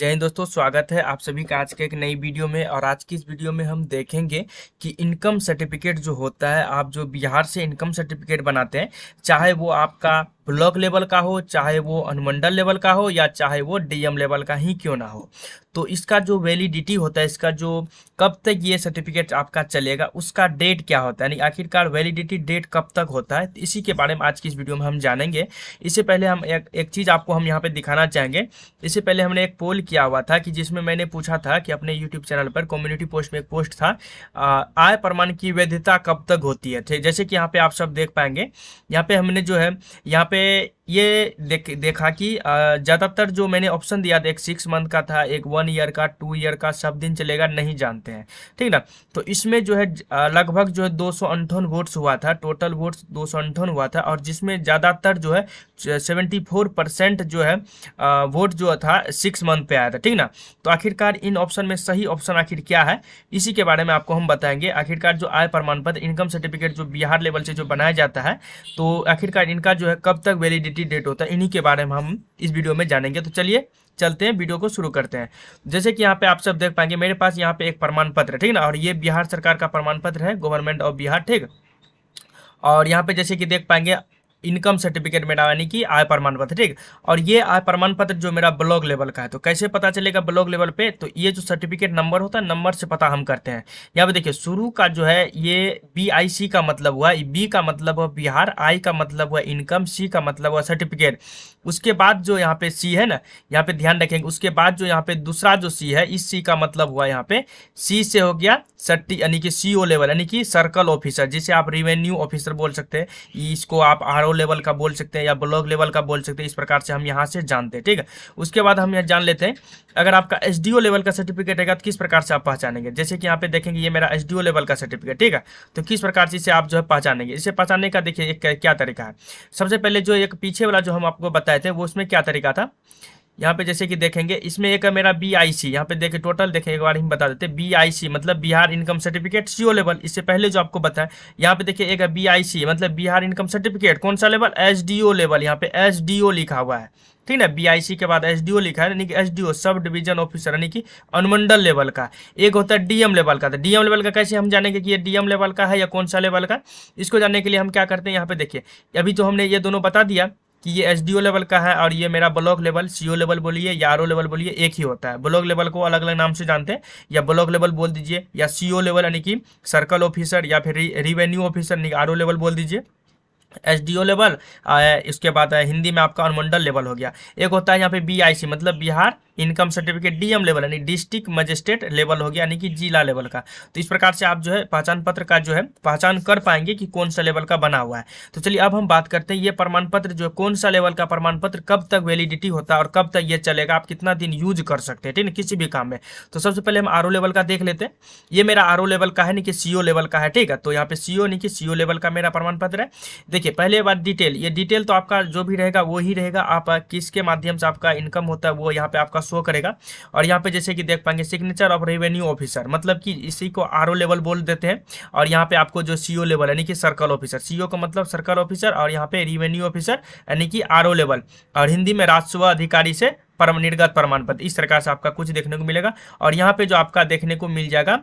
जय हिंद दोस्तों स्वागत है आप सभी का आज के एक नई वीडियो में और आज की इस वीडियो में हम देखेंगे कि इनकम सर्टिफिकेट जो होता है आप जो बिहार से इनकम सर्टिफिकेट बनाते हैं चाहे वो आपका ब्लॉक लेवल का हो चाहे वो अनुमंडल लेवल का हो या चाहे वो डीएम लेवल का ही क्यों ना हो तो इसका जो वैलिडिटी होता है इसका जो कब तक ये सर्टिफिकेट आपका चलेगा उसका डेट क्या होता है यानी आखिरकार वैलिडिटी डेट कब तक होता है तो इसी के बारे में आज की इस वीडियो में हम जानेंगे इससे पहले हम एक, एक चीज़ आपको हम यहाँ पे दिखाना चाहेंगे इससे पहले हमने एक पोल किया हुआ था कि जिसमें मैंने पूछा था कि अपने यूट्यूब चैनल पर कम्युनिटी पोस्ट में एक पोस्ट था आय प्रमाण की वैधता कब तक होती है जैसे कि यहाँ पे आप सब देख पाएंगे यहाँ पे हमने जो है यहाँ पे え。ये देख देखा कि ज़्यादातर जो मैंने ऑप्शन दिया था एक सिक्स मंथ का था एक वन ईयर का टू ईयर का सब दिन चलेगा नहीं जानते हैं ठीक ना तो इसमें जो है लगभग जो है दो सौ वोट्स हुआ था टोटल वोट्स दो सौ हुआ था और जिसमें ज़्यादातर जो है सेवेंटी फोर परसेंट जो है वोट जो था सिक्स मंथ पे आया था ठीक ना तो आखिरकार इन ऑप्शन में सही ऑप्शन आखिर क्या है इसी के बारे में आपको हम बताएंगे आखिरकार जो आय प्रमाण पत्र इनकम सर्टिफिकेट जो बिहार लेवल से जो बनाया जाता है तो आखिरकार इनका जो है कब तक वैलिडिटी एंट्री डेट होता है इन्हीं के बारे में हम इस वीडियो में जानेंगे तो चलिए चलते हैं वीडियो को शुरू करते हैं जैसे कि यहाँ पे आप सब देख पाएंगे मेरे पास यहाँ पे एक प्रमाण पत्र है ठीक ना और ये बिहार सरकार का प्रमाण पत्र है गवर्नमेंट ऑफ बिहार ठीक और यहाँ पे जैसे कि देख पाएंगे इनकम सर्टिफिकेट मेरा यानी कि आय प्रमाण पत्र ठीक और ये आय प्रमाण पत्र जो मेरा ब्लॉक लेवल का है तो कैसे पता चलेगा ब्लॉक लेवल पे तो ये जो सर्टिफिकेट नंबर होता है नंबर से पता हम करते हैं यहाँ पे देखिए शुरू का जो है ये बी का मतलब हुआ बी का मतलब हुआ बिहार आई का मतलब हुआ इनकम सी का मतलब हुआ सर्टिफिकेट उसके बाद जो यहाँ पे सी है ना यहाँ पे ध्यान रखेंगे उसके बाद जो यहाँ पे दूसरा जो सी है इस सी का मतलब हुआ यहाँ पे सी से हो गया सर्टी यानी कि सी लेवल यानी कि सर्कल ऑफिसर जिसे आप रिवेन्यू ऑफिसर बोल सकते हैं इसको आप आर आर लेवल का बोल सकते हैं या ब्लॉक लेवल का बोल सकते हैं इस प्रकार से हम यहाँ से जानते हैं ठीक है उसके बाद हम यहाँ जान लेते हैं अगर आपका एस लेवल का सर्टिफिकेट है तो किस प्रकार से आप पहचानेंगे जैसे कि यहाँ पे देखेंगे ये मेरा एस लेवल का सर्टिफिकेट ठीक है तो किस प्रकार से इसे आप जो है पहचानेंगे इसे पहचानने का देखिए एक क्या तरीका है सबसे पहले जो एक पीछे वाला जो हम आपको बताए थे वो उसमें क्या तरीका था यहाँ पे जैसे कि देखेंगे इसमें एक है मेरा बी आई सी यहाँ पे देखे टोटल देखें एक बार हम बता देते बी आई सी मतलब Bihar income certificate CO level इससे पहले जो आपको बताया यहाँ पे देखिए एक है बी आई सी मतलब बिहार इनकम सर्टिफिकेट कौन सा level S D O level यहाँ पे एस डी ओ लिखा हुआ है ठीक ना सी के बाद एस डी ओ लिखा है यानी कि एस डी ओ सब डिविजन ऑफिसर यानी कि अनुमंडल लेवल का एक होता है डीएम लेवल का डीएम तो लेवल का कैसे हम जानेंगे कि ये डीएम लेवल का है या कौन सा लेवल का इसको जानने के लिए हम क्या करते हैं यहाँ पे देखिए अभी तो हमने ये दोनों बता दिया कि ये एच लेवल का है और ये मेरा ब्लॉक लेवल सी लेवल बोलिए या आर लेवल बोलिए एक ही होता है ब्लॉक लेवल को अलग अलग नाम से जानते हैं या ब्लॉक लेवल बोल दीजिए या सी लेवल यानी कि सर्कल ऑफिसर या फिर रिवेन्यू ऑफिसर यानी आर लेवल बोल दीजिए एस डी ओ लेवल इसके बाद हिंदी में आपका अनुमंडल लेवल हो गया एक होता है यहाँ पे बी आई सी मतलब Bihar income certificate DM level यानी डिस्ट्रिक्ट मजिस्ट्रेट लेवल हो गया यानी कि जिला लेवल का तो इस प्रकार से आप जो है पहचान पत्र का जो है पहचान कर पाएंगे कि कौन सा लेवल का बना हुआ है तो चलिए अब हम बात करते हैं ये प्रमाण पत्र जो है कौन सा लेवल का प्रमाण पत्र कब तक वैलिडिटी होता है और कब तक ये चलेगा आप कितना दिन यूज कर सकते हैं ठीक है किसी भी काम में तो सबसे पहले हम आर लेवल का देख लेते हैं ये मेरा आर लेवल का है यानी कि सी लेवल का है ठीक है तो यहाँ पे सी नहीं कि सी लेवल का मेरा प्रमाण पत्र है देखिए पहले बात डिटेल ये डिटेल तो आपका जो भी रहेगा वो रहेगा आप किसके माध्यम से आपका इनकम होता है वो यहाँ पे आपका शो करेगा और यहाँ पे जैसे कि देख पाएंगे सिग्नेचर ऑफ रेवेन्यू ऑफिसर मतलब कि इसी को आर लेवल बोल देते हैं और यहाँ पे आपको जो सी लेवल यानी कि सर्कल ऑफिसर सी का मतलब सर्कल ऑफिसर और यहाँ पे रेवेन्यू ऑफिसर यानी कि आर लेवल और हिंदी में राजस्व अधिकारी से निर्गत प्रमाण पत्र इस प्रकार से आपका कुछ देखने को मिलेगा और यहाँ पे जो आपका देखने को मिल जाएगा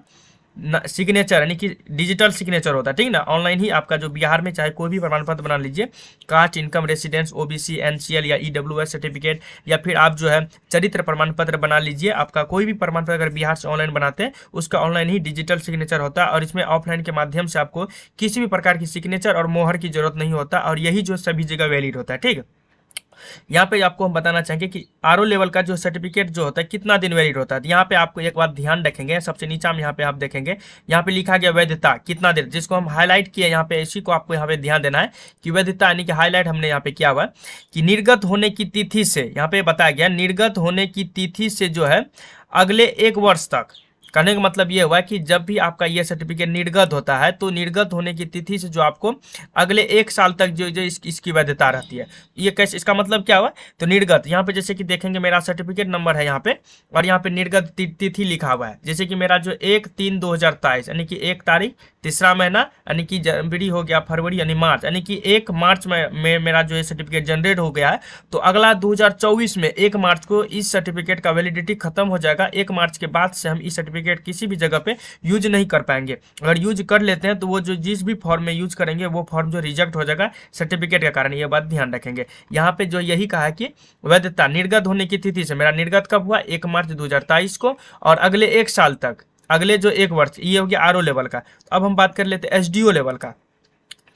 सिग्नेचर यानी कि डिजिटल सिग्नेचर होता है ठीक ना ऑनलाइन ही आपका जो बिहार में चाहे कोई भी प्रमाण पत्र बना लीजिए caste income residence OBC NCL या ईडब्ल्यू e सर्टिफिकेट या फिर आप जो है चरित्र प्रमाण पत्र बना लीजिए आपका कोई भी प्रमाण पत्र अगर बिहार से ऑनलाइन बनाते हैं उसका ऑनलाइन ही डिजिटल सिग्नेचर होता है और इसमें ऑफलाइन के माध्यम से आपको किसी भी प्रकार की सिग्नेचर और मोहर की जरूरत नहीं होता और यही जो सभी जगह वैलिड होता है ठीक यहाँ पे आपको हम बताना चाहेंगे कि आर लेवल का जो सर्टिफिकेट जो होता है कितना दिन वैलिड होता है तो यहाँ पे आपको एक बार ध्यान रखेंगे सबसे नीचा में यहाँ पे आप देखेंगे यहाँ पे लिखा गया वैधता कितना देर जिसको हम हाईलाइट किया यहाँ पे इसी को आपको यहाँ पे ध्यान देना है कि वैधता यानी कि हाईलाइट हमने यहाँ पे किया हुआ कि निर्गत होने की तिथि से यहाँ पे बताया गया निर्गत होने की तिथि से जो है अगले एक वर्ष तक कहने का मतलब यह हुआ कि जब भी आपका ये सर्टिफिकेट निर्गत होता है तो निर्गत होने की तिथि से जो आपको अगले एक साल तक जो जो इस, इसकी वैधता रहती है ये कैसे इसका मतलब क्या हुआ तो निर्गत यहाँ पे जैसे कि देखेंगे मेरा सर्टिफिकेट नंबर है यहाँ पे और यहाँ पे निर्गत तिथि लिखा हुआ है जैसे कि मेरा जो एक तीन दो यानी कि एक तारीख तीसरा महीना यानी कि जनवरी हो गया फरवरी यानी मार्च यानी कि एक मार्च में, में मेरा जो है सर्टिफिकेट जनरेट हो गया है तो अगला 2024 में एक मार्च को इस सर्टिफिकेट का वैलिडिटी खत्म हो जाएगा एक मार्च के बाद से हम इस सर्टिफिकेट सर्टिफिकेट किसी भी जगह पे यूज नहीं कर पाएंगे अगर यूज कर लेते हैं तो वो जो जिस भी फॉर्म में यूज करेंगे वो फॉर्म जो रिजेक्ट हो जाएगा सर्टिफिकेट के कारण ये बात ध्यान रखेंगे यहाँ पे जो यही कहा कि वैधता निर्गत होने की तिथि से मेरा निर्गत कब हुआ एक मार्च दो को और अगले एक साल तक अगले जो एक वर्ष ये हो गया आर लेवल का अब हम बात कर लेते हैं एस लेवल का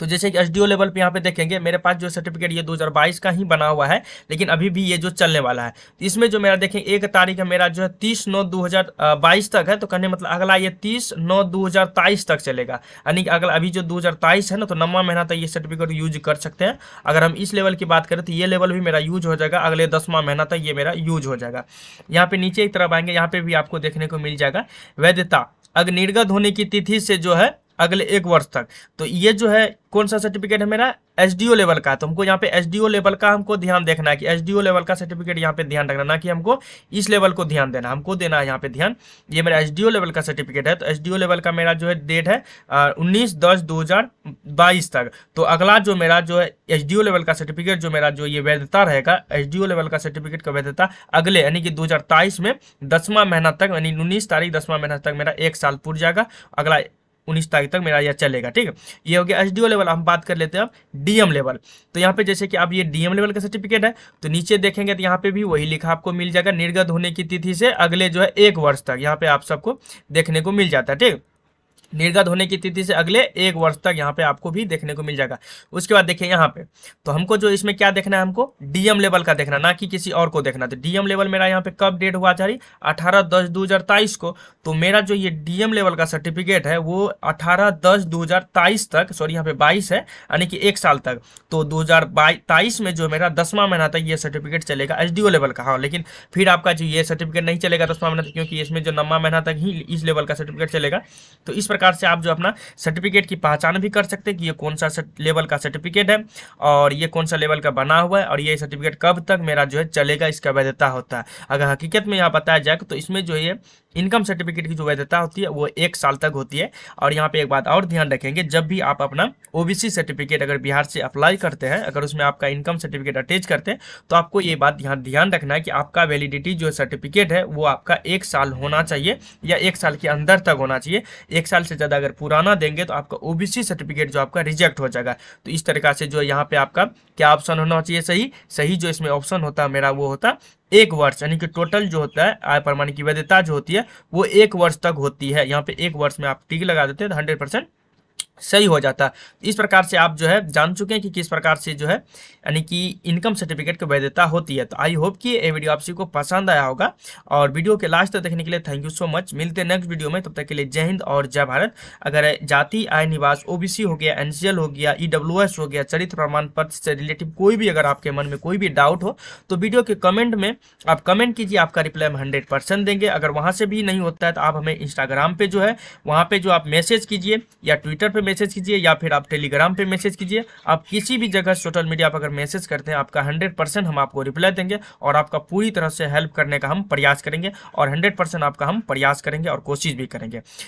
तो जैसे कि एस लेवल पर यहाँ पे देखेंगे मेरे पास जो सर्टिफिकेट ये 2022 का ही बना हुआ है लेकिन अभी भी ये जो चलने वाला है तो इसमें जो मेरा देखें एक तारीख है मेरा जो है तीस नौ दो तक है तो कहने मतलब अगला ये तीस नौ दो तक चलेगा यानी कि अगला अभी जो दो है ना तो नवा महीना तक ये सर्टिफिकेट यूज कर सकते हैं अगर हम इस लेवल की बात करें तो ये लेवल भी मेरा यूज हो जाएगा अगले दसवां महीना तक ये मेरा यूज हो जाएगा यहाँ पे नीचे एक तरफ आएंगे यहाँ पे भी आपको देखने को मिल जाएगा वैधता अग्निर्गत होने की तिथि से जो है अगले एक वर्ष तक तो ये जो है कौन सा सर्टिफिकेट है मेरा ओ लेवल का तो हमको यहाँ पे ओ लेवल का हमको ध्यान देखना है कि ओ लेवल का सर्टिफिकेट यहाँ पे ध्यान रखना ना कि हमको इस लेवल को ध्यान देना हमको देना है यहाँ पे ध्यान ये मेरा ओ लेवल का सर्टिफिकेट है तो ओ लेवल का मेरा जो है डेट है उन्नीस दस दो तक तो अगला जो मेरा जो है एस लेवल का सर्टिफिकेट जो मेरा जो ये वैधता रहेगा एस लेवल का सर्टिफिकेट का वैधता अगले यानी कि दो में दसवां महीना तक यानी उन्नीस तारीख दसवां महीना तक मेरा एक साल पूर जाएगा अगला उन्नीस तारीख तक मेरा यह चलेगा ठीक है ये हो गया एस लेवल हम बात कर लेते हैं अब डीएम लेवल तो यहाँ पे जैसे कि आप ये डीएम लेवल का सर्टिफिकेट है तो नीचे देखेंगे तो यहाँ पे भी वही लिखा आपको मिल जाएगा निर्गत होने की तिथि से अगले जो है एक वर्ष तक यहाँ पे आप सबको देखने को मिल जाता है ठीक निर्गत होने की तिथि से अगले एक वर्ष तक यहाँ पे आपको भी देखने को मिल जाएगा उसके बाद देखिए यहाँ पे तो हमको जो इसमें क्या देखना है हमको डीएम लेवल का देखना ना कि किसी और को देखना तो डीएम लेवल मेरा यहाँ पे कब डेट हुआ चाहिए अठारह दस दो को तो मेरा जो ये डीएम लेवल का सर्टिफिकेट है वो अठारह दस दो तक सॉरी यहाँ पे बाईस है यानी कि एक साल तक तो दो में जो मेरा दसवां महीना तक ये सर्टिफिकेट चलेगा एच लेवल का हाँ लेकिन फिर आपका जो ये सर्टिफिकेट नहीं चलेगा दसवां महीना तक क्योंकि इसमें जो नवा महीना तक ही इस लेवल का सर्टिफिकेट चलेगा तो इस प्रकार प्रकार से आप जो अपना सर्टिफिकेट की पहचान भी कर सकते हैं कि ये कौन सा लेवल का सर्टिफिकेट है और ये कौन सा लेवल का बना हुआ है और ये सर्टिफिकेट कब तक मेरा जो है चलेगा इसका वैधता होता है अगर हकीकत में यहाँ बताया जाए तो इसमें जो है इनकम सर्टिफिकेट की जो वैधता होती है वो एक साल तक होती है और यहाँ पे एक बात और ध्यान रखेंगे जब भी आप अपना ओबीसी सर्टिफिकेट अगर बिहार से अप्लाई करते हैं अगर उसमें आपका इनकम सर्टिफिकेट अटैच करते हैं तो आपको ये बात यहाँ ध्यान रखना है कि आपका वैलिडिटी जो सर्टिफिकेट है वो आपका एक साल होना चाहिए या एक साल के अंदर तक होना चाहिए एक साल से ज़्यादा अगर पुराना देंगे तो आपका ओ सर्टिफिकेट जो आपका रिजेक्ट हो जाएगा तो इस तरीका से जो यहाँ पर आपका क्या ऑप्शन होना चाहिए सही सही जो इसमें ऑप्शन होता मेरा वो होता एक वर्ष यानी कि टोटल जो होता है आय प्रमाणिक की वैधता जो होती है वो एक वर्ष तक होती है यहाँ पे एक वर्ष में आप टिक लगा देते हैं तो हंड्रेड परसेंट सही हो जाता है इस प्रकार से आप जो है जान चुके हैं कि किस प्रकार से जो है यानी कि इनकम सर्टिफिकेट की वैधता होती है तो आई होप कि ये वीडियो आप सभी को पसंद आया होगा और वीडियो के लास्ट तक देखने के लिए थैंक यू सो मच मिलते हैं नेक्स्ट वीडियो में तब तक के लिए जय हिंद और जय भारत अगर जाति आय निवास ओ हो गया एनसीएल हो गया ई e हो गया चरित्र प्रमाण पत्र से रिलेटिव कोई भी अगर आपके मन में कोई भी डाउट हो तो वीडियो के कमेंट में आप कमेंट कीजिए आपका रिप्लाई हम हंड्रेड देंगे अगर वहाँ से भी नहीं होता है तो आप हमें इंस्टाग्राम पर जो है वहाँ पर जो आप मैसेज कीजिए या ट्विटर पर मैसेज कीजिए या फिर आप टेलीग्राम पे मैसेज कीजिए आप किसी भी जगह सोशल मीडिया पर अगर मैसेज करते हैं आपका हंड्रेड परसेंट हम आपको रिप्लाई देंगे और आपका पूरी तरह से हेल्प करने का हम प्रयास करेंगे और हंड्रेड परसेंट आपका हम प्रयास करेंगे और कोशिश भी करेंगे